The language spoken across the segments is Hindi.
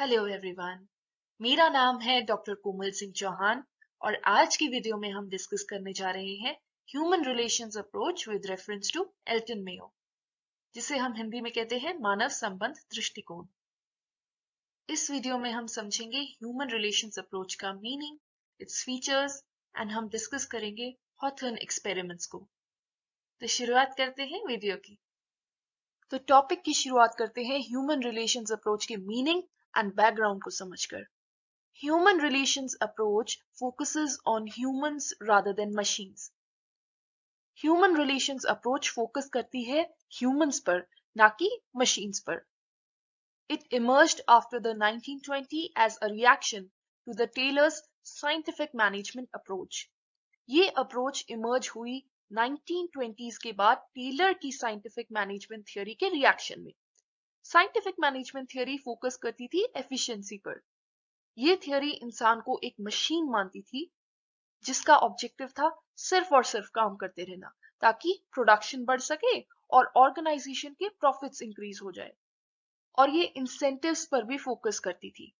हेलो एवरीवन मेरा नाम है डॉक्टर कोमल सिंह चौहान और आज की वीडियो में हम डिस्कस करने जा रहे हैं human relations approach with reference to Elton Mayo जिसे हम हिंदी में कहते हैं मानव संबंध दृष्टिकोण इस वीडियो में हम समझेंगे ह्यूमन रिलेशंस अप्रोच का मीनिंग इट्स फीचर्स एंड हम डिस्कस करेंगे हॉथर्न एक्सपेरिमेंट्स को तो शुरुआत करते हैं वीडियो की तो टॉपिक की शुरुआत करते हैं ह्यूमन रिलेशंस अप्रोच के मीनिंग and background को समझकर human relations approach focuses on humans rather than machines human relations approach focus करती है humans पर ना कि machines पर it emerged after the 1920 as a reaction to the Taylor's scientific management approach. ये approach emerge हुई 1920s के बाद टेलर की scientific management theory के reaction में साइंटिफिक मैनेजमेंट थियोरी फोकस करती थी एफिशिएंसी पर यह थियोरी इंसान को एक मशीन मानती थी जिसका ऑब्जेक्टिव था सिर्फ और सिर्फ काम करते रहना ताकि प्रोडक्शन बढ़ सके और ऑर्गेनाइजेशन के प्रॉफिट्स इंक्रीज हो जाए और ये इंसेंटिव्स पर भी फोकस करती थी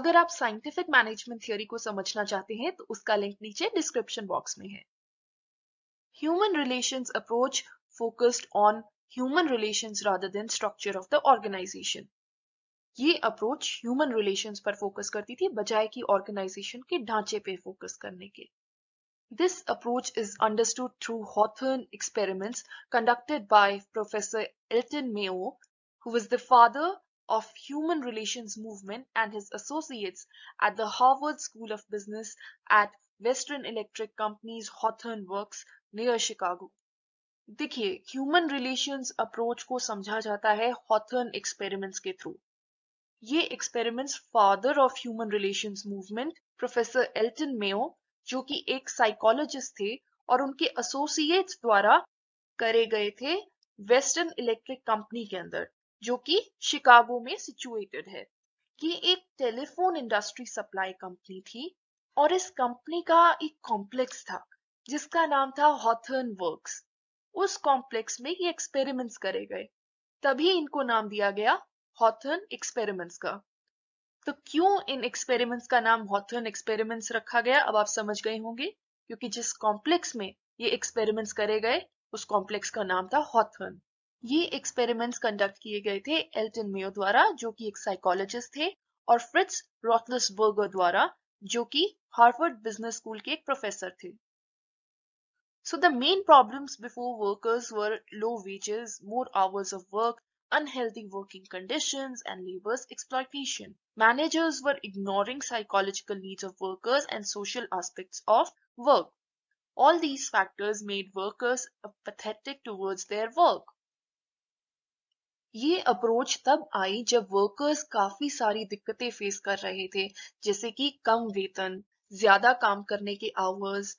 अगर आप साइंटिफिक मैनेजमेंट थियोरी को समझना चाहते हैं तो उसका लिंक नीचे डिस्क्रिप्शन बॉक्स में है human relations approach focused on human relations rather than structure of the organization. ये approach ह्यूमन रिलेशंस पर फोकस करती थी बजाय कि ऑर्गेनाइजेशन के ढांचे पे करने के This approach is understood through Hawthorne experiments conducted by Professor Elton Mayo, who was the father of human relations movement and his associates at the Harvard School of Business at Western Electric Company's Hawthorne Works near Chicago. देखिए ह्यूमन रिलेशंस अप्रोच को समझा जाता है हॉथर्न एक्सपेरिमेंट्स के थ्रू ये experiments father of human relations movement professor Elton Mayo जो कि एक साइकोलॉजिस्ट थे और उनके एसोसिएट्स द्वारा करे गए थे वेस्टर्न इलेक्ट्रिक कंपनी के अंदर जो कि शिकागो में सिचुएटेड है ये एक टेलीफोन इंडस्ट्री सप्लाई कंपनी थी और इस कंपनी का एक कॉम्प्लेक्स था जिसका नाम था हॉथर्न वर्क्स उस कॉम्प्लेक्स में ये एक्सपेरिमेंट्स करे गए तभी इनको नाम दिया गया हॉथर्न एक्सपेरिमेंट्स का तो क्यों इन एक्सपेरिमेंट्स का नाम हॉथर्न एक्सपेरिमेंट्स रखा गया अब आप समझ गए होंगे क्योंकि जिस कॉम्प्लेक्स में ये एक्सपेरिमेंट्स करे गए उस कॉम्प्लेक्स का नाम था हॉथर्न ये एक्सपेरिमेंट्स कंडक्ट किए गए थे एल्टन मेयो द्वारा जो कि एक साइकोलॉजिस्ट थे और फ्रिट्स रॉथलसबर्गर द्वारा जो कि हार्वर्ड बिजनेस स्कूल के एक प्रोफेसर थे So the main problems before workers were low wages, more hours of work, unhealthy working conditions and labor's exploitation. Managers were ignoring psychological needs of workers and social aspects of work. All these factors made workers apathetic towards their work. ये अप्रोच तब आई जब वर्कर्स काफी सारी दिक्कतें फेस कर रहे थे जैसे कि कम वेतन ज्यादा काम करने के आवर्स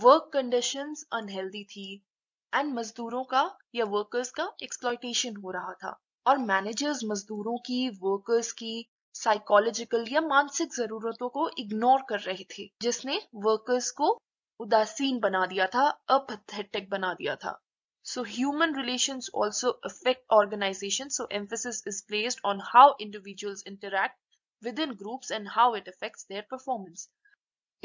वर्क कंडीशन अनहेल्दी थी एंड मजदूरों का या वर्कर्स का एक्सप्लाइटेशन हो रहा था और मैनेजर्स मजदूरों की वर्कर्स की साइकोलॉजिकल या मानसिक जरूरतों को इग्नोर कर रहे थे जिसने वर्कर्स को उदासीन बना दिया था अपथेटिक बना दिया था so human relation also affect organization so emphasis is placed on how individuals interact within groups and how it affects their performance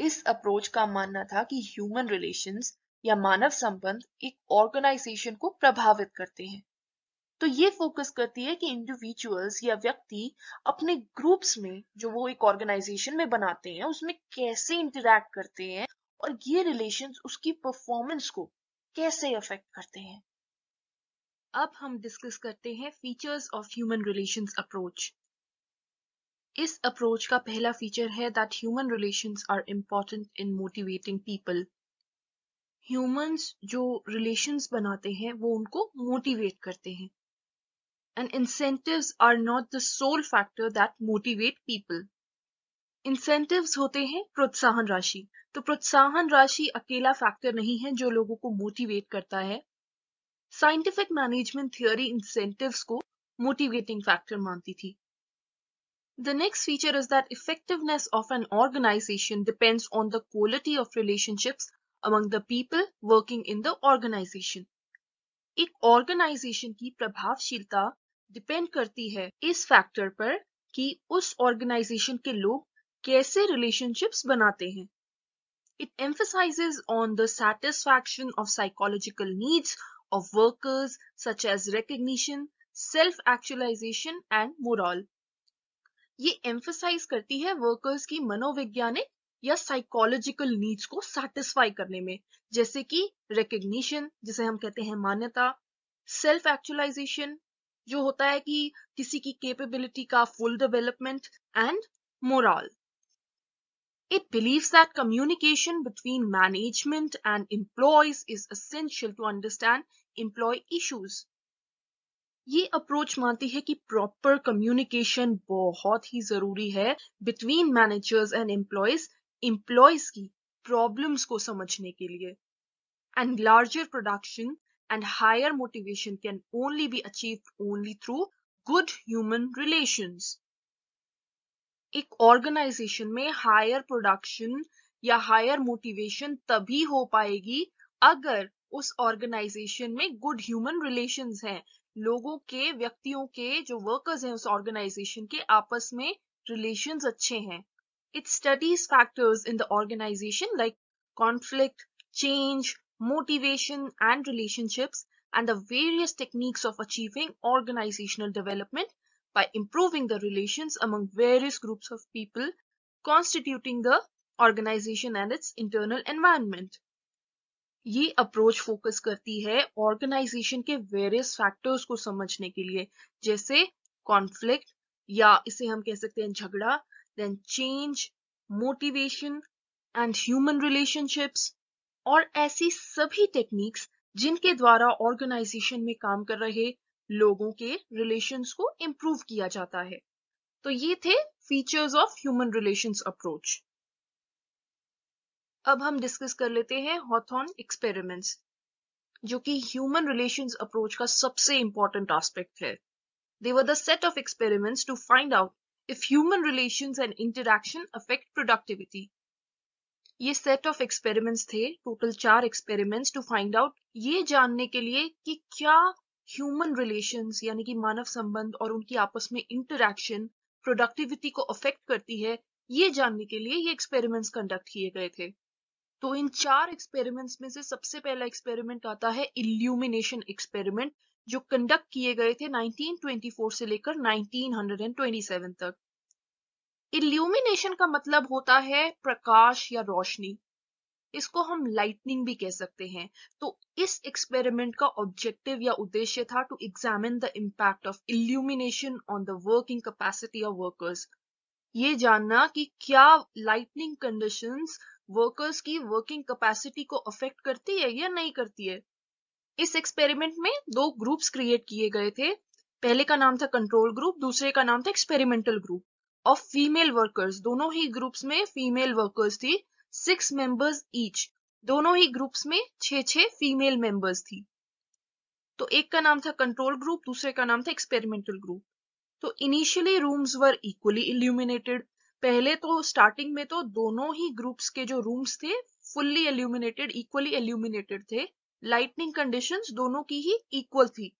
इस अप्रोच का मानना था कि ह्यूमन रिलेशंस या मानव संबंध एक ऑर्गेनाइजेशन को प्रभावित करते हैं तो ये फोकस करती है कि इंडिविजुअल्स या व्यक्ति अपने ग्रुप्स में जो वो एक ऑर्गेनाइजेशन में बनाते हैं उसमें कैसे इंटरेक्ट करते हैं और ये रिलेशन उसकी परफॉर्मेंस को कैसे अफेक्ट करते हैं अब हम डिस्कस करते हैं features of human relations approach इस अप्रोच का पहला फीचर है that human relations are important in motivating people humans जो रिलेशंस बनाते हैं वो उनको मोटिवेट करते हैं and incentives are not the sole factor that motivate people incentives होते हैं प्रोत्साहन राशि तो प्रोत्साहन राशि अकेला फैक्टर नहीं है जो लोगों को मोटिवेट करता है साइंटिफिक मैनेजमेंट थियोरी इंसेंटिव्स को मोटिवेटिंग फैक्टर मानती थी The next feature is that effectiveness of an organization depends on the quality of relationships among the people working in the organization. Ek organization ki prabhavshilta depend karti hai is factor par ki us organization ke log kaise relationships banate hain. It emphasizes on the satisfaction of psychological needs of workers such as recognition, self-actualization and morale. ये एम्फोसाइज करती है वर्कर्स की मनोवैज्ञानिक या साइकोलॉजिकल नीड्स को सेटिस्फाई करने में जैसे कि रिकग्निशन जिसे हम कहते हैं मान्यता सेल्फ एक्चुअलाइजेशन जो होता है कि किसी की केपेबिलिटी का full development and morale it believes that communication between management and employees is essential to understand employee issues ये अप्रोच मानती है कि प्रॉपर कम्युनिकेशन बहुत ही जरूरी है between managers and employees employees की प्रॉब्लम्स को समझने के लिए and larger production and higher motivation can only be achieve only through good human relation एक ऑर्गेनाइजेशन में हायर प्रोडक्शन या हायर मोटिवेशन तभी हो पाएगी अगर उस ऑर्गेनाइजेशन में गुड ह्यूमन रिलेशंस हैं लोगों के व्यक्तियों के जो वर्कर्स हैं उस ऑर्गेनाइजेशन के आपस में रिलेशन अच्छे हैं it studies factors in the organization like conflict change, motivation, and relationships, and the various techniques of achieving organizational development by improving the relations among various groups of people constituting the organization and its internal environment. ये अप्रोच फोकस करती है ऑर्गेनाइजेशन के वेरियस फैक्टर्स को समझने के लिए जैसे कॉन्फ्लिक्ट या इसे हम कह सकते हैं झगड़ा then change motivation and human relationships और ऐसी सभी टेक्निक्स जिनके द्वारा ऑर्गेनाइजेशन में काम कर रहे लोगों के रिलेशंस को इम्प्रूव किया जाता है तो ये थे features of human relations approach अब हम डिस्कस कर लेते हैं हॉथॉर्न एक्सपेरिमेंट्स जो कि ह्यूमन रिलेशंस अप्रोच का सबसे इंपॉर्टेंट एस्पेक्ट है they were the set of experiments to find out if human relations and interaction affect productivity ये सेट ऑफ एक्सपेरिमेंट्स थे टोटल चार एक्सपेरिमेंट्स टू फाइंड आउट ये जानने के लिए कि क्या ह्यूमन रिलेशंस यानी कि मानव संबंध और उनकी आपस में इंटरैक्शन प्रोडक्टिविटी को अफेक्ट करती है ये जानने के लिए ये एक्सपेरिमेंट्स कंडक्ट किए गए थे तो इन चार एक्सपेरिमेंट्स में से सबसे पहला एक्सपेरिमेंट आता है इल्यूमिनेशन एक्सपेरिमेंट जो कंडक्ट किए गए थे 1924 से लेकर 1927 तक इल्यूमिनेशन का मतलब होता है प्रकाश या रोशनी इसको हम लाइटनिंग भी कह सकते हैं तो इस एक्सपेरिमेंट का ऑब्जेक्टिव या उद्देश्य था to examine the impact of illumination on the working capacity of workers ये जानना कि क्या लाइटनिंग कंडीशंस वर्कर्स की वर्किंग कैपेसिटी को अफेक्ट करती है या नहीं करती है इस एक्सपेरिमेंट में दो ग्रुप्स क्रिएट किए गए थे पहले का नाम था कंट्रोल ग्रुप दूसरे का नाम था experimental group of female workers दोनों ही ग्रुप्स में फीमेल वर्कर्स थी सिक्स मेंबर्स ईच दोनों ही ग्रुप्स में छह फीमेल मेंबर्स थी तो एक का नाम था कंट्रोल ग्रुप दूसरे का नाम था एक्सपेरिमेंटल ग्रुप तो initially rooms were equally illuminated पहले तो स्टार्टिंग में तो दोनों ही ग्रुप्स के जो रूम्स थे फुल्ली एल्यूमिनेटेड इक्वली एल्यूमिनेटेड थे लाइटनिंग कंडीशन दोनों की ही इक्वल थी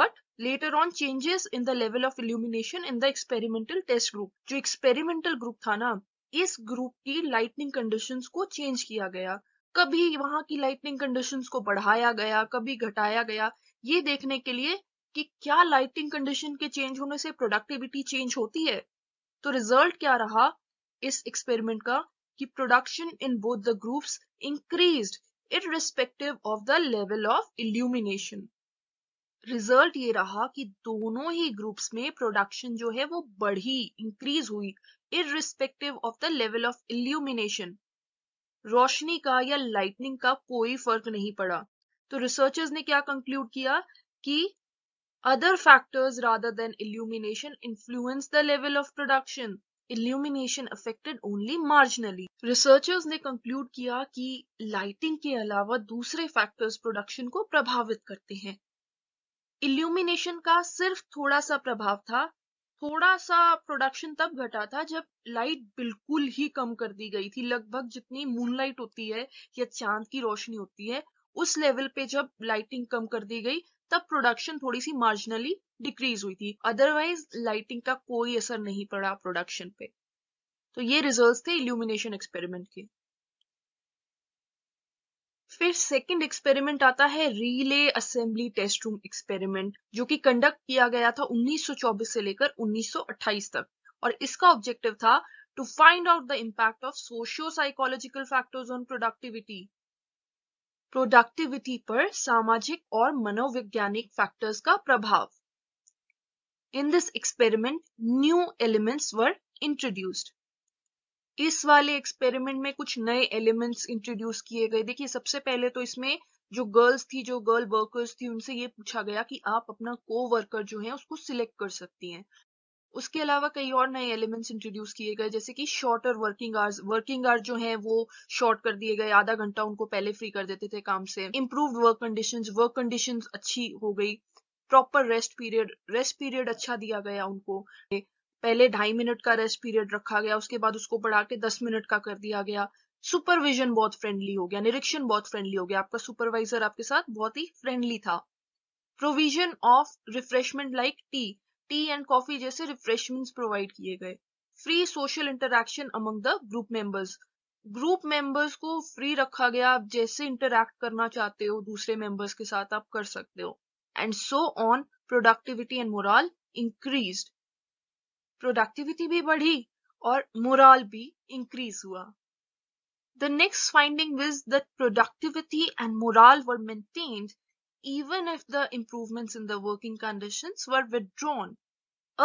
but later on changes in the level of illumination in the experimental test group जो एक्सपेरिमेंटल ग्रुप था ना इस ग्रुप की लाइटनिंग कंडीशन को चेंज किया गया कभी वहां की लाइटनिंग कंडीशन को बढ़ाया गया कभी घटाया गया ये देखने के लिए कि क्या लाइटिंग कंडीशन के चेंज होने से प्रोडक्टिविटी चेंज होती है तो रिजल्ट क्या रहा इस एक्सपेरिमेंट का कि production in both the groups irrespective of the level of illumination result ये रहा कि दोनों ही ग्रुप्स में प्रोडक्शन जो है वो बढ़ी इंक्रीज हुई respective of the level of illumination रोशनी का या लाइटनिंग का कोई फर्क नहीं पड़ा तो रिसर्चर्स ने क्या कंक्लूड किया कि Other factors rather than illumination influenced the level of production. Illumination affected only marginally researchers ने कंक्लूड किया कि लाइटिंग के अलावा दूसरे फैक्टर्स प्रोडक्शन को प्रभावित करते हैं इल्यूमिनेशन का सिर्फ थोड़ा सा प्रभाव था थोड़ा सा प्रोडक्शन तब घटा था जब लाइट बिल्कुल ही कम कर दी गई थी लगभग जितनी मूनलाइट होती है या चांद की रोशनी होती है उस लेवल पे जब लाइटिंग कम कर दी गई तब प्रोडक्शन थोड़ी सी मार्जिनली डिक्रीज हुई थी अदरवाइज लाइटिंग का कोई असर नहीं पड़ा प्रोडक्शन पे तो ये रिजल्ट्स थे इल्यूमिनेशन एक्सपेरिमेंट के फिर सेकंड एक्सपेरिमेंट आता है relay assembly test room experiment जो कि कंडक्ट किया गया था 1924 से लेकर 1928 तक और इसका ऑब्जेक्टिव था to find out the impact of socio psychological factors on productivity productivity पर सामाजिक और मनोवैज्ञानिक फैक्टर्स का प्रभाव in this experiment new elements were introduced इस वाले एक्सपेरिमेंट में कुछ नए एलिमेंट्स इंट्रोड्यूस किए गए देखिए सबसे पहले तो इसमें जो गर्ल्स थी जो गर्ल वर्कर्स थी उनसे ये पूछा गया कि आप अपना को वर्कर जो है उसको सिलेक्ट कर सकती हैं उसके अलावा कई और नए एलिमेंट्स इंट्रोड्यूस किए गए जैसे कि shorter working hours working hours जो हैं वो शॉर्ट कर दिए गए आधा घंटा उनको पहले फ्री कर देते थे काम से improved work conditions work conditions अच्छी हो गई proper rest period rest period अच्छा दिया गया उनको पहले ढाई मिनट का रेस्ट पीरियड रखा गया उसके बाद उसको बढ़ा के दस मिनट का कर दिया गया सुपरविजन बहुत फ्रेंडली हो गया निरीक्षण बहुत फ्रेंडली हो गया आपका सुपरवाइजर आपके साथ बहुत ही फ्रेंडली था provision of refreshment like tea tea and coffee जैसे रिफ्रेशमेंट्स प्रोवाइड किए गए free social interaction among the group members group members को फ्री रखा गया आप जैसे इंटरेक्ट करना चाहते हो दूसरे मेंबर्स के साथ आप कर सकते हो and so on productivity and morale increase productivity भी बढ़ी और मोरल भी इंक्रीज हुआ the next finding was that productivity and morale were maintained even if the improvement in the working condition were withdrawn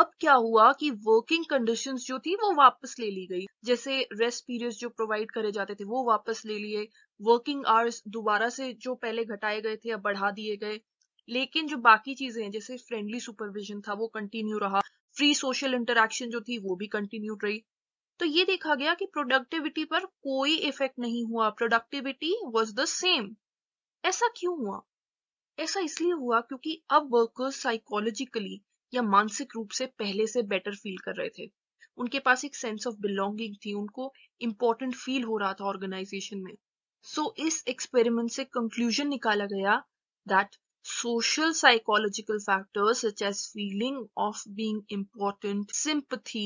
अब क्या हुआ कि वर्किंग कंडीशंस जो थी वो वापस ले ली गई जैसे रेस्ट पीरियड्स जो प्रोवाइड करे जाते थे वो वापस ले लिए वर्किंग आवर्स दोबारा से जो पहले घटाए गए थे अब बढ़ा दिए गए लेकिन जो बाकी चीजें हैं जैसे फ्रेंडली सुपरविजन था वो कंटिन्यू रहा फ्री सोशल इंटरेक्शन जो थी वो भी कंटिन्यू रही तो ये देखा गया कि प्रोडक्टिविटी पर कोई इफेक्ट नहीं हुआ प्रोडक्टिविटी वॉज द सेम ऐसा क्यों हुआ ऐसा इसलिए हुआ क्योंकि अब वर्कर्स साइकोलॉजिकली या मानसिक रूप से पहले से बेटर फील कर रहे थे उनके पास एक सेंस ऑफ बिलोंगिंग थी उनको इम्पोर्टेंट फील हो रहा था ऑर्गेनाइजेशन में सो so, इस एक्सपेरिमेंट से कंक्लूजन निकाला गया that social psychological factors such as feeling of being important sympathy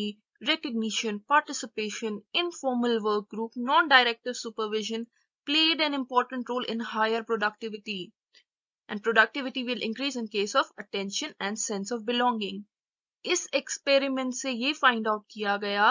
recognition participation informal work group non directive supervision played an important role in higher productivity and productivity will increase in case of attention and sense of belonging. इस एक्सपेरिमेंट से ये फाइंड आउट किया गया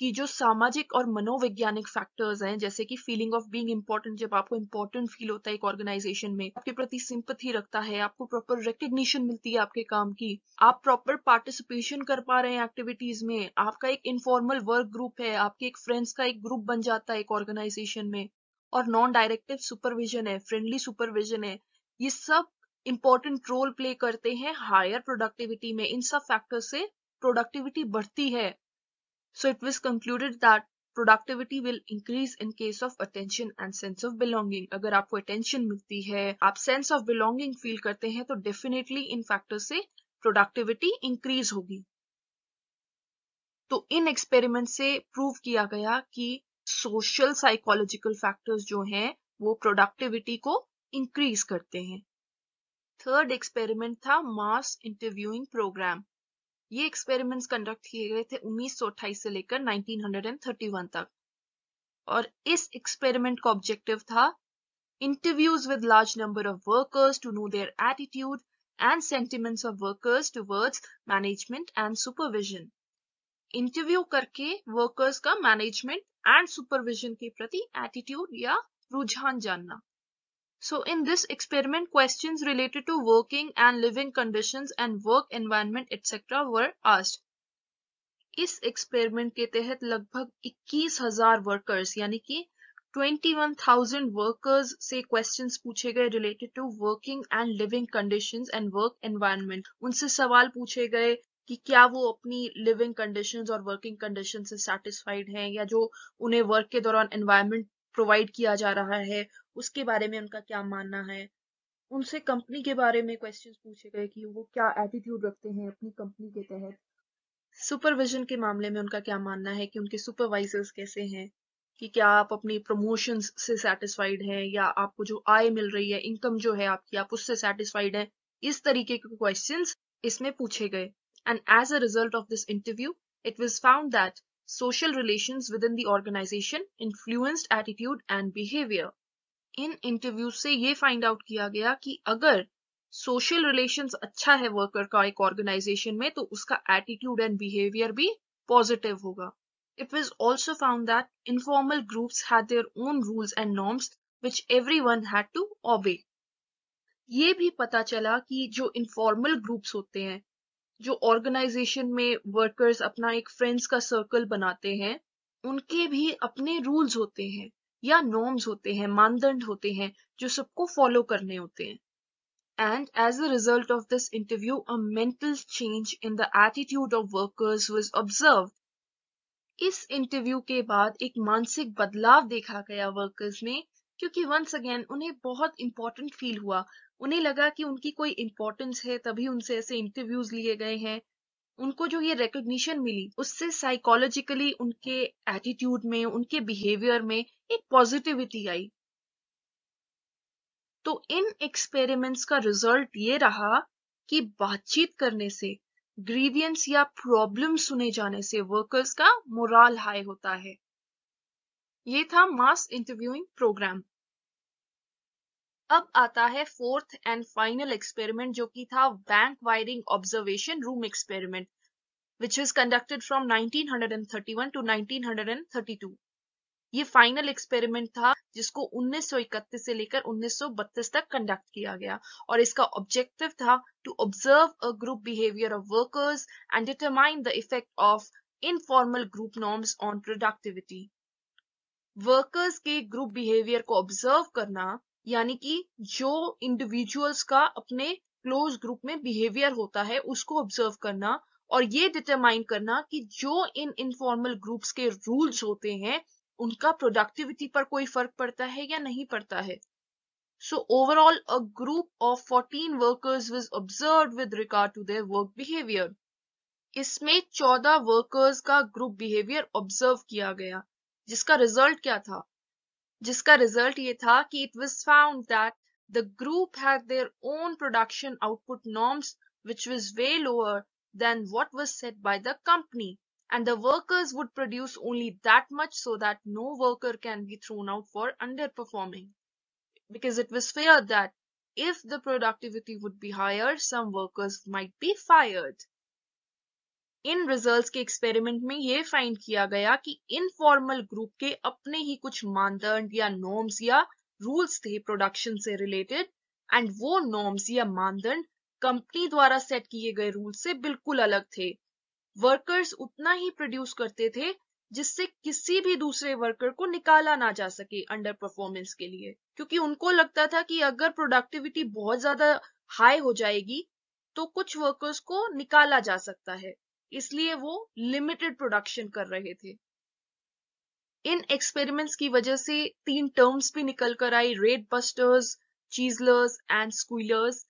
कि जो सामाजिक और मनोवैज्ञानिक फैक्टर्स हैं जैसे कि फीलिंग ऑफ बीइंग इम्पोर्टेंट जब आपको इम्पोर्टेंट फील होता है एक ऑर्गेनाइजेशन में आपके प्रति सिंपथी रखता है आपको प्रॉपर रिकग्निशन मिलती है आपके काम की आप प्रॉपर पार्टिसिपेशन कर पा रहे हैं एक्टिविटीज में आपका एक इनफॉर्मल वर्क ग्रुप है आपके एक फ्रेंड्स का एक ग्रुप बन जाता है एक ऑर्गेनाइजेशन में और नॉन डायरेक्टिव सुपरविजन है फ्रेंडली सुपरविजन है ये सब इंपॉर्टेंट रोल प्ले करते हैं हायर प्रोडक्टिविटी में इन सब फैक्टर से प्रोडक्टिविटी बढ़ती है so it was concluded that productivity will increase in case of attention and sense of belonging अगर आपको अटेंशन मिलती है आप सेंस ऑफ बिलोंगिंग फील करते हैं तो डेफिनेटली इन फैक्टर से प्रोडक्टिविटी इंक्रीज होगी तो इन एक्सपेरिमेंट से प्रूव किया गया कि सोशल साइकोलॉजिकल फैक्टर्स जो हैं वो प्रोडक्टिविटी को इंक्रीज करते हैं थर्ड एक्सपेरिमेंट था मास इंटरव्यूइंग प्रोग्राम ये एक्सपेरिमेंट्स कंडक्ट किए गए थे 1928 से लेकर 1931 तक और इस एक्सपेरिमेंट का ऑब्जेक्टिव था interviews with large number of workers to know their attitude and sentiments of workers towards management and supervision interview करके वर्कर्स का मैनेजमेंट एंड सुपरविजन के प्रति एटीट्यूड या रुझान जानना So in this experiment, questions related to working and living conditions and work environment etc. were asked. इस एक्सपेरिमेंट के तहत लगभग 21,000 वर्कर्स यानी कि 21,000 वर्कर्स से क्वेश्चंस पूछे गए related to working and living conditions and work environment उनसे सवाल पूछे गए कि क्या वो अपनी लिविंग कंडीशंस और वर्किंग कंडीशंस से सेटिस्फाइड हैं या जो उन्हें वर्क के दौरान एनवायरनमेंट प्रोवाइड किया जा रहा है उसके बारे में उनका क्या मानना है उनसे कंपनी के बारे में क्वेश्चन पूछे गए कि वो क्या एटीट्यूड रखते हैं अपनी कंपनी के तहत सुपरविजन के मामले में उनका क्या मानना है कि उनके सुपरवाइजर्स कैसे हैं कि क्या आप अपनी प्रमोशन से सेटिस्फाइड हैं या आपको जो आय मिल रही है इनकम जो है आपकी आप उससे सेटिस्फाइड हैं इस तरीके के क्वेश्चन इसमें पूछे गए and as a result of this interview it was found that social relation within the organization influenced attitude and behaviour इन इंटरव्यू से ये फाइंड आउट किया गया कि अगर सोशल रिलेशंस अच्छा है वर्कर का एक ऑर्गेनाइजेशन में तो उसका एटीट्यूड एंड बिहेवियर भी पॉजिटिव होगा it was also found that informal groups had their own rules and norms which everyone had to obey ये भी पता चला कि जो इनफॉर्मल ग्रुप्स होते हैं जो ऑर्गेनाइजेशन में वर्कर्स अपना एक फ्रेंड्स का सर्कल बनाते हैं उनके भी अपने रूल्स होते हैं या नॉर्म्स होते हैं मानदंड होते हैं जो सबको फॉलो करने होते हैं and as a result of this interview a mental change in the attitude of workers was observe इस इंटरव्यू के बाद एक मानसिक बदलाव देखा गया वर्कर्स में क्योंकि वंस अगेन उन्हें बहुत इंपॉर्टेंट फील हुआ उन्हें लगा कि उनकी कोई इंपॉर्टेंस है तभी उनसे ऐसे इंटरव्यूज लिए गए हैं उनको जो ये रिकोगशन मिली उससे साइकोलॉजिकली उनके एटीट्यूड में उनके बिहेवियर में एक पॉजिटिविटी आई तो इन एक्सपेरिमेंट्स का रिजल्ट ये रहा कि बातचीत करने से ग्रीवियंस या प्रॉब्लम सुने जाने से वर्कर्स का मोराल हाई होता है ये था मास इंटरव्यूइंग प्रोग्राम अब आता है फोर्थ एंड फाइनल एक्सपेरिमेंट जो कि था bank wiring observation room experiment which is conducted from 1931 to 1932 ये फाइनल एक्सपेरिमेंट था जिसको 1931 से लेकर 1932 तक कंडक्ट किया गया और इसका ऑब्जेक्टिव था to observe a group behaviour of workers and determine the effect of informal group norms on productivity workers के ग्रुप बिहेवियर को ऑब्जर्व करना यानी कि जो इंडिविजुअल्स का अपने क्लोज ग्रुप में बिहेवियर होता है उसको ऑब्जर्व करना और ये डिटरमाइन करना कि जो इन इनफॉर्मल ग्रुप्स के रूल्स होते हैं उनका प्रोडक्टिविटी पर कोई फर्क पड़ता है या नहीं पड़ता है so overall a group of fourteen workers was observe with regard to their work behaviour इसमें चौदह वर्कर्स का ग्रुप बिहेवियर ऑब्जर्व किया गया जिसका रिजल्ट क्या था जिसका रिजल्ट ये था कि it was found that the group had their own production output norms, which was way lower than what was set by the company, and the workers would produce only that much so that no worker can be thrown out for underperforming. Because it was feared that if the productivity would be higher, some workers might be fired. इन रिजल्ट्स के एक्सपेरिमेंट में ये फाइंड किया गया कि इनफॉर्मल ग्रुप के अपने ही कुछ मानदंड या नॉर्म्स या रूल्स थे प्रोडक्शन से रिलेटेड एंड वो नॉर्म्स या मानदंड कंपनी द्वारा सेट किए गए रूल से बिल्कुल अलग थे वर्कर्स उतना ही प्रोड्यूस करते थे जिससे किसी भी दूसरे वर्कर को निकाला ना जा सके अंडर परफॉर्मेंस के लिए क्योंकि उनको लगता था कि अगर प्रोडक्टिविटी बहुत ज्यादा हाई हो जाएगी तो कुछ वर्कर्स को निकाला जा सकता है इसलिए वो लिमिटेड प्रोडक्शन कर रहे थे इन एक्सपेरिमेंट्स की वजह से तीन टर्म्स भी निकल कर आई rate busters chiselers and squealers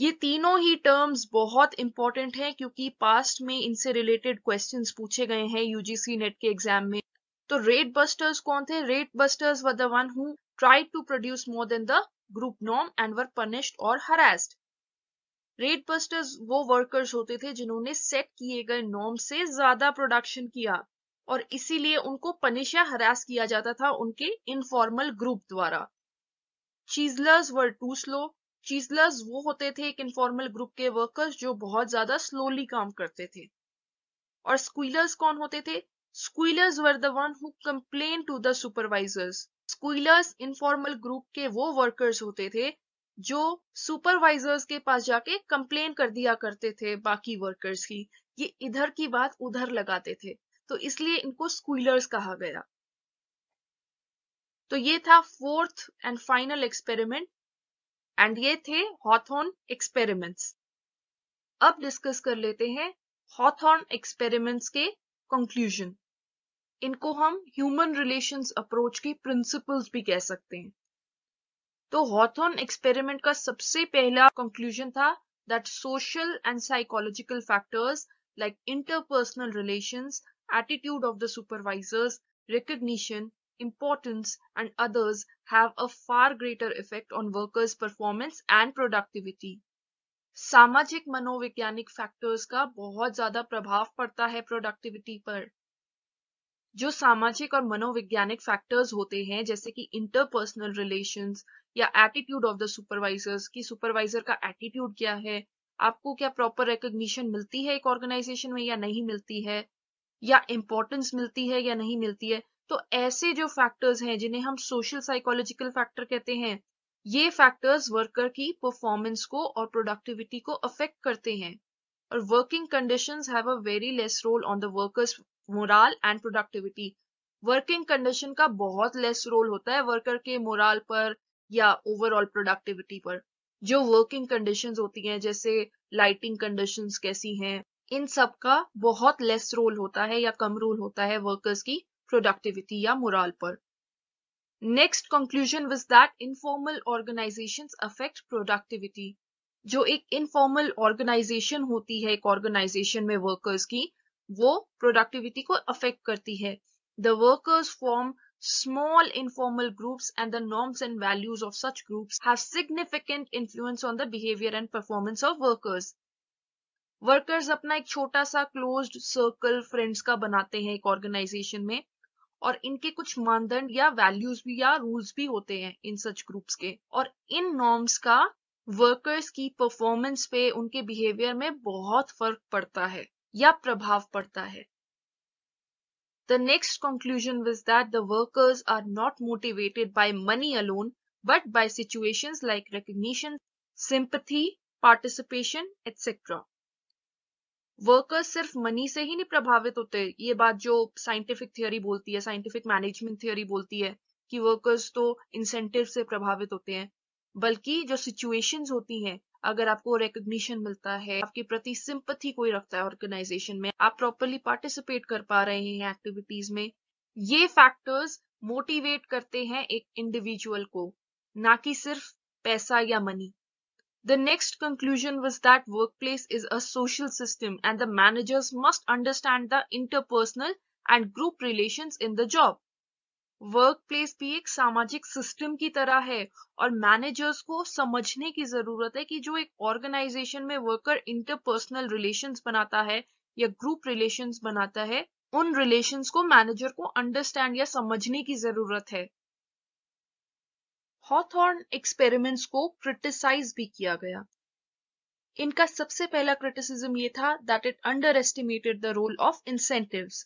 ये तीनों ही टर्म्स बहुत इंपॉर्टेंट हैं क्योंकि पास्ट में इनसे रिलेटेड क्वेश्चंस पूछे गए हैं यूजीसी नेट के एग्जाम में तो रेट बस्टर्स कौन थे rate busters one who tried to produce more than the group norm and were punished और हरास्ड रेट बस्टर्स वो वर्कर्स होते थे जिन्होंने सेट किए गए नॉर्म से ज्यादा प्रोडक्शन किया और इसीलिए उनको पनिश या हरास किया जाता था उनके इनफॉर्मल ग्रुप द्वारा चीजलर्स वर टू स्लो चीजलर्स वो होते थे एक इनफॉर्मल ग्रुप के वर्कर्स जो बहुत ज्यादा स्लोली काम करते थे और स्कूलर्स कौन होते थे squealers were the one who complain to the supervisors squealers informal group के वो वर्कर्स होते थे जो सुपरवाइजर्स के पास जाके कंप्लेन कर दिया करते थे बाकी वर्कर्स की ये इधर की बात उधर लगाते थे तो इसलिए इनको स्कूलर्स कहा गया तो ये था fourth and final experiment and ये थे हॉथोन एक्सपेरिमेंट्स अब डिस्कस कर लेते हैं हॉथोन एक्सपेरिमेंट्स के कंक्लूजन इनको हम ह्यूमन रिलेशंस अप्रोच के प्रिंसिपल्स भी कह सकते हैं तो हॉथोर्न एक्सपेरिमेंट का सबसे पहला कंक्लूजन था that social and psychological factors like interpersonal relations attitude of the supervisors recognition importance, and others have a far greater effect on workers' performance and productivity. सामाजिक मनोवैज्ञानिक फैक्टर्स का बहुत ज्यादा प्रभाव पड़ता है प्रोडक्टिविटी पर जो सामाजिक और मनोवैज्ञानिक फैक्टर्स होते हैं जैसे कि इंटरपर्सनल रिलेशन या एटीट्यूड ऑफ द सुपरवाइजर्स की सुपरवाइजर का एटीट्यूड क्या है आपको क्या प्रॉपर रिकग्निशन मिलती है एक ऑर्गेनाइजेशन में या नहीं मिलती है या इम्पोर्टेंस मिलती है या नहीं मिलती है तो ऐसे जो फैक्टर्स हैं जिन्हें हम सोशल साइकोलॉजिकल फैक्टर कहते हैं ये फैक्टर्स वर्कर की परफॉर्मेंस को और प्रोडक्टिविटी को अफेक्ट करते हैं और working conditions have a very less role on the workers morale and productivity working condition का बहुत लेस रोल होता है वर्कर के मोराल पर या ओवरऑल प्रोडक्टिविटी पर जो वर्किंग कंडीशंस होती हैं जैसे लाइटिंग कंडीशंस कैसी हैं इन सब का बहुत लेस रोल होता है या कम रोल होता है वर्कर्स की प्रोडक्टिविटी या मोराल पर next conclusion was that informal organization affect productivity जो एक इनफॉर्मल ऑर्गेनाइजेशन होती है एक ऑर्गेनाइजेशन में वर्कर्स की वो प्रोडक्टिविटी को अफेक्ट करती है the workers form small informal groups and the norms and values of such groups have significant influence on the behaviour and performance of workers workers अपना एक छोटा सा क्लोज्ड सर्कल फ्रेंड्स का बनाते हैं एक ऑर्गेनाइजेशन में और इनके कुछ मानदंड या वैल्यूज भी या रूल्स भी होते हैं इन सच ग्रुप्स के और इन नॉर्म्स का वर्कर्स की परफॉर्मेंस पे उनके बिहेवियर में बहुत फर्क पड़ता है या प्रभाव पड़ता है the next conclusion was that the workers are not motivated by money alone but by situation like recognition sympathy participation etcetera workers सिर्फ मनी से ही नहीं प्रभावित होते ये बात जो साइंटिफिक थियोरी बोलती है साइंटिफिक मैनेजमेंट थियोरी बोलती है कि वर्कर्स तो इंसेंटिव से प्रभावित होते हैं बल्कि जो सिचुएशंस होती हैं अगर आपको रिकग्निशन मिलता है आपके प्रति सिंपथी कोई रखता है ऑर्गेनाइजेशन में आप प्रॉपरली पार्टिसिपेट कर पा रहे हैं एक्टिविटीज में ये फैक्टर्स मोटिवेट करते हैं एक इंडिविजुअल को ना कि सिर्फ पैसा या money the next conclusion was that work place is a social system and the managers must understand the interpersonal and group relation in the job work place भी एक सामाजिक सिस्टम की तरह है और मैनेजर्स को समझने की जरूरत है कि जो एक ऑर्गेनाइजेशन में वर्कर इंटरपर्सनल रिलेशन बनाता है या ग्रुप रिलेशन बनाता है उन रिलेशन को मैनेजर को अंडरस्टैंड या समझने की जरूरत है हॉथॉर्न एक्सपेरिमेंट्स को क्रिटिसाइज भी किया गया इनका सबसे पहला क्रिटिसिज्म ये था that it underestimated the role of incentives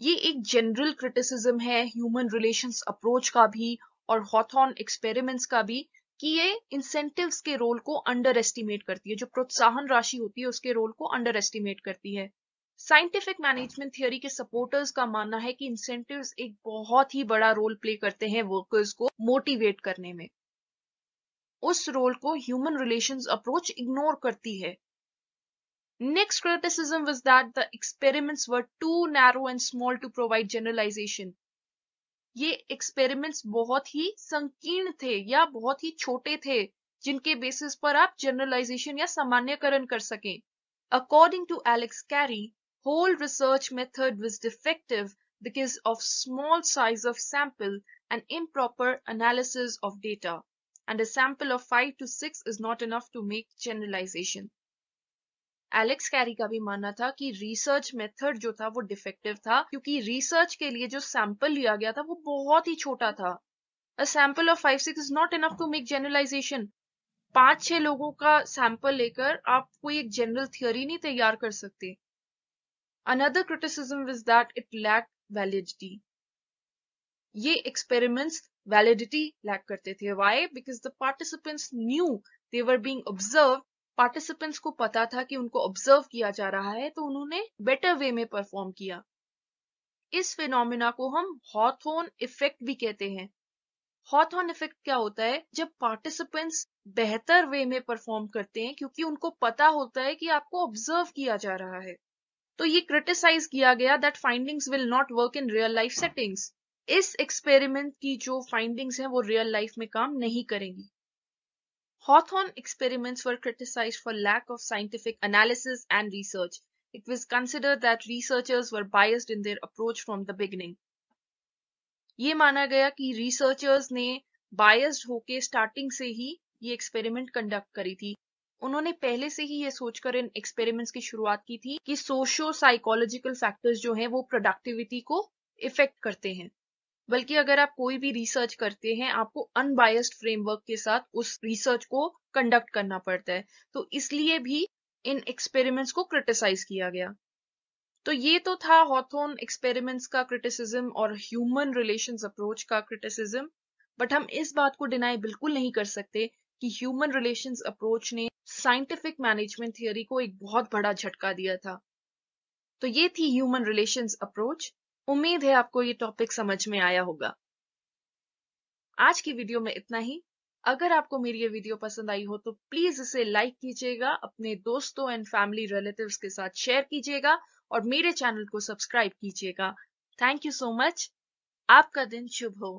ये एक जनरल क्रिटिसिज्म है ह्यूमन रिलेशंस अप्रोच का भी और हॉथॉर्न एक्सपेरिमेंट्स का भी कि ये इंसेंटिव्स के रोल को अंडर एस्टिमेट करती है जो प्रोत्साहन राशि होती है उसके रोल को अंडर एस्टिमेट करती है साइंटिफिक मैनेजमेंट थियोरी के सपोर्टर्स का मानना है कि इंसेंटिव्स एक बहुत ही बड़ा रोल प्ले करते हैं वर्कर्स को मोटिवेट करने में उस रोल को ह्यूमन रिलेशंस अप्रोच इग्नोर करती है Next criticism was that the experiments were too narrow and small to provide generalization. ये experiments बहुत ही संकीर्ण थे या बहुत ही छोटे थे जिनके basis पर आप generalization या सामान्यकरण कर सकें According to Alex Carey, whole research method was defective because of small size of sample and improper analysis of data and a sample of 5 to 6 is not enough to make generalization Alex Carey का भी मानना था कि रिसर्च मेथड जो था वो डिफेक्टिव था क्योंकि रिसर्च के लिए जो सैंपल लिया गया था वो बहुत ही छोटा था a sample of five six is not enough to make generalization पांच छह लोगों का सैंपल लेकर आप कोई एक जनरल थियोरी नहीं तैयार कर सकते another criticism is that it lack validity ये एक्सपेरिमेंट्स वैलिडिटी लैक करते थे why because the participants knew they were being observe participants को पता था कि उनको ऑब्जर्व किया जा रहा है तो उन्होंने बेटर वे में परफॉर्म किया इस फिनोमिना को हम हॉथोन इफेक्ट भी कहते हैं हॉथोन इफेक्ट क्या होता है जब पार्टिसिपेंट्स बेहतर वे में परफॉर्म करते हैं क्योंकि उनको पता होता है कि आपको ऑब्जर्व किया जा रहा है तो ये क्रिटिसाइज किया गया that findings will not work in real life settings इस एक्सपेरिमेंट की जो फाइंडिंग्स हैं वो रियल लाइफ में काम नहीं करेंगी Hawthorne experiments were criticized for lack of scientific analysis and research. It was considered that researchers were biased in their approach from the beginning. ये माना गया कि रिसर्चर्स ने बायस्ड होके स्टार्टिंग से ही ये एक्सपेरिमेंट कंडक्ट करी थी उन्होंने पहले से ही ये सोचकर इन एक्सपेरिमेंट्स की शुरुआत की थी कि सोशो साइकोलॉजिकल फैक्टर्स जो हैं वो प्रोडक्टिविटी को इफेक्ट करते हैं बल्कि अगर आप कोई भी रिसर्च करते हैं आपको अनबायस्ड फ्रेमवर्क के साथ उस रिसर्च को कंडक्ट करना पड़ता है तो इसलिए भी इन एक्सपेरिमेंट्स को क्रिटिसाइज किया गया तो ये तो था हॉथोन एक्सपेरिमेंट्स का क्रिटिसिज्म और ह्यूमन रिलेशन अप्रोच का क्रिटिसिज्म बट हम इस बात को डिनाई बिल्कुल नहीं कर सकते कि ह्यूमन रिलेशंस अप्रोच ने साइंटिफिक मैनेजमेंट थियोरी को एक बहुत बड़ा झटका दिया था तो ये थी ह्यूमन रिलेशंस अप्रोच उम्मीद है आपको ये टॉपिक समझ में आया होगा आज की वीडियो में इतना ही अगर आपको मेरी ये वीडियो पसंद आई हो तो प्लीज इसे लाइक कीजिएगा अपने दोस्तों एंड फैमिली रिलेटिव्स के साथ शेयर कीजिएगा और मेरे चैनल को सब्सक्राइब कीजिएगा थैंक यू सो मच आपका दिन शुभ हो